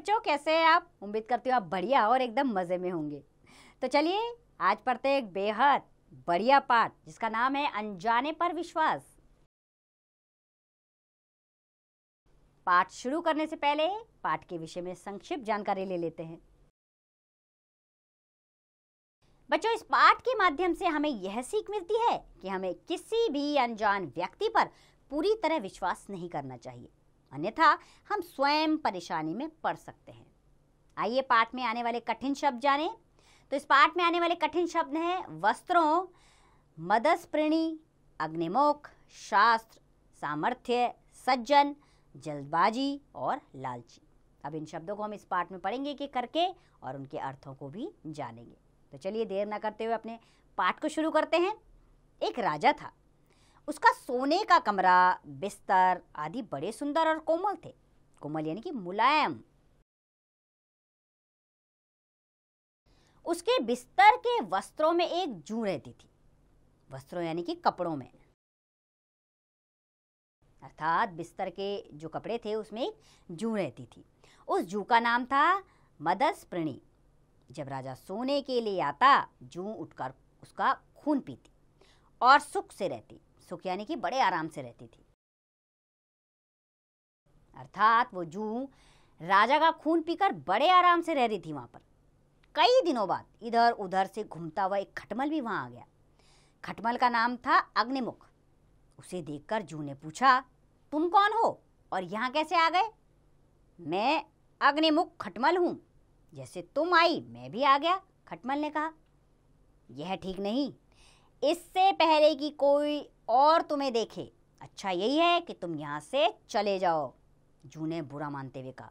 बच्चों कैसे हैं आप उम्मीद करती हूँ आप बढ़िया और एकदम मज़े में होंगे तो चलिए आज पढ़ते हैं एक बेहद बढ़िया पाठ जिसका नाम है अनजाने पर विश्वास पाठ शुरू करने से पहले पाठ के विषय में संक्षिप्त जानकारी ले लेते हैं बच्चों इस पाठ के माध्यम से हमें यह सीख मिलती है कि हमें किसी भी अनजान व्यक्ति पर पूरी तरह विश्वास नहीं करना चाहिए अन्यथा हम स्वयं परेशानी में पड़ सकते हैं आइए पाठ में आने वाले कठिन शब्द जाने तो इस पाठ में आने वाले कठिन शब्द हैं वस्त्रों मदस्प्रिणी अग्निमोख शास्त्र सामर्थ्य सज्जन जल्दबाजी और लालची अब इन शब्दों को हम इस पाठ में पढ़ेंगे कि करके और उनके अर्थों को भी जानेंगे तो चलिए देर ना करते हुए अपने पाठ को शुरू करते हैं एक राजा था उसका सोने का कमरा बिस्तर आदि बड़े सुंदर और कोमल थे कोमल यानी कि मुलायम उसके बिस्तर के वस्त्रों में एक जू रहती थी वस्त्रों यानी कि कपड़ों में अर्थात बिस्तर के जो कपड़े थे उसमें एक जू रहती थी उस जू का नाम था प्रणी जब राजा सोने के लिए आता जू उठकर उसका खून पीती और सुख से रहती सुखियानी की बड़े आराम से रहती थी अर्थात वो जू राजा का खून पीकर बड़े आराम से रह रही थी वहां पर कई दिनों बाद इधर उधर से घूमता हुआ एक खटमल भी वहां आ गया खटमल का नाम था अग्निमुख उसे देखकर जू ने पूछा तुम कौन हो और यहाँ कैसे आ गए मैं अग्निमुख खटमल हूँ जैसे तुम आई मैं भी आ गया खटमल ने कहा यह ठीक नहीं इससे पहले कि कोई और तुम्हें देखे अच्छा यही है कि तुम यहाँ से चले जाओ जू ने बुरा मानते हुए कहा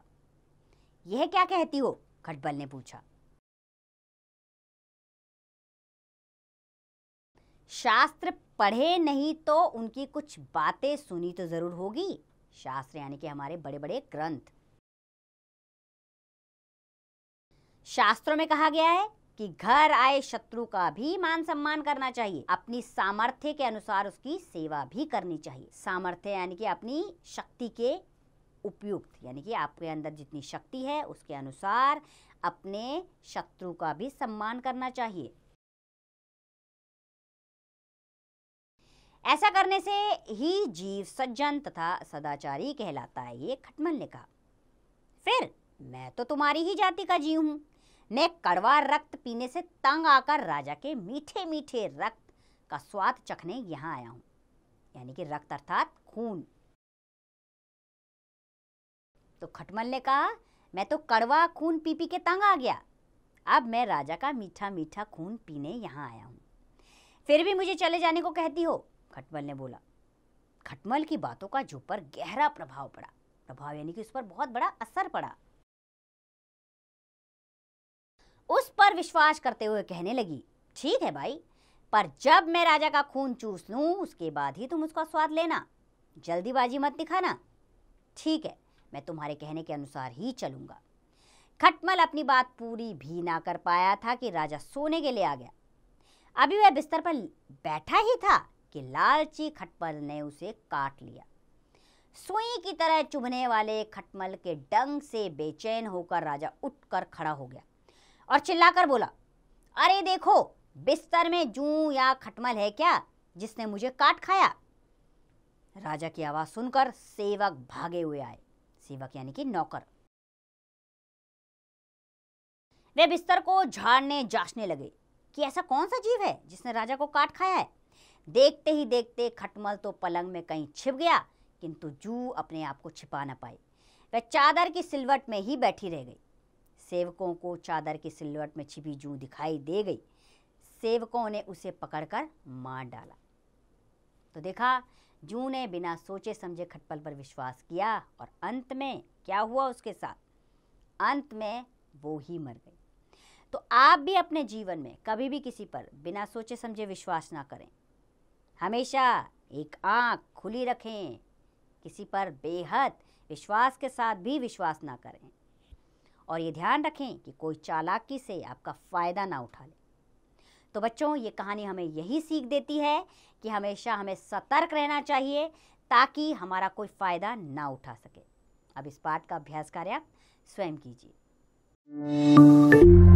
यह क्या कहती हो खटबल ने पूछा शास्त्र पढ़े नहीं तो उनकी कुछ बातें सुनी तो जरूर होगी शास्त्र यानी कि हमारे बड़े बड़े ग्रंथ शास्त्रों में कहा गया है कि घर आए शत्रु का भी मान सम्मान करना चाहिए अपनी सामर्थ्य के अनुसार उसकी सेवा भी करनी चाहिए सामर्थ्य यानी कि अपनी शक्ति के उपयुक्त यानी कि आपके अंदर जितनी शक्ति है उसके अनुसार अपने शत्रु का भी सम्मान करना चाहिए ऐसा करने से ही जीव सज्जन तथा सदाचारी कहलाता है ये खटमल ने कहा फिर मैं तो तुम्हारी ही जाति का जीव हूं ने कड़वा रक्त पीने से तंग आकर राजा के मीठे मीठे रक्त का स्वाद चखने यहाँ आया हूँ यानी कि रक्त अर्थात खून तो खटमल ने कहा मैं तो कड़वा खून पी पी के तंग आ गया अब मैं राजा का मीठा मीठा खून पीने यहाँ आया हूँ फिर भी मुझे चले जाने को कहती हो खटमल ने बोला खटमल की बातों का जो पर गहरा प्रभाव पड़ा प्रभाव यानी कि उस पर बहुत बड़ा असर पड़ा उस पर विश्वास करते हुए कहने लगी ठीक है भाई पर जब मैं राजा का खून चूस लूँ उसके बाद ही तुम उसका स्वाद लेना जल्दीबाजी मत दिखाना ठीक है मैं तुम्हारे कहने के अनुसार ही चलूँगा खटमल अपनी बात पूरी भी ना कर पाया था कि राजा सोने के लिए आ गया अभी वह बिस्तर पर बैठा ही था कि लालची खटमल ने उसे काट लिया सुई की तरह चुभने वाले खटमल के डंग से बेचैन होकर राजा उठकर खड़ा हो गया और चिल्लाकर बोला अरे देखो बिस्तर में जू या खटमल है क्या जिसने मुझे काट खाया राजा की आवाज सुनकर सेवक भागे हुए आए सेवक यानी कि नौकर वे बिस्तर को झाड़ने जांचने लगे कि ऐसा कौन सा जीव है जिसने राजा को काट खाया है देखते ही देखते खटमल तो पलंग में कहीं छिप गया किंतु जू अपने आप को छिपा ना पाई वह चादर की सिलवट में ही बैठी रह गई सेवकों को चादर की सिलवट में छिपी जू दिखाई दे गई सेवकों ने उसे पकड़कर मार डाला तो देखा जू ने बिना सोचे समझे खटपल पर विश्वास किया और अंत में क्या हुआ उसके साथ अंत में वो ही मर गई तो आप भी अपने जीवन में कभी भी किसी पर बिना सोचे समझे विश्वास ना करें हमेशा एक आंख खुली रखें किसी पर बेहद विश्वास के साथ भी विश्वास ना करें और ये ध्यान रखें कि कोई चालाकी से आपका फ़ायदा ना उठा ले तो बच्चों ये कहानी हमें यही सीख देती है कि हमेशा हमें सतर्क रहना चाहिए ताकि हमारा कोई फ़ायदा ना उठा सके अब इस पाठ का अभ्यास कार्य आप स्वयं कीजिए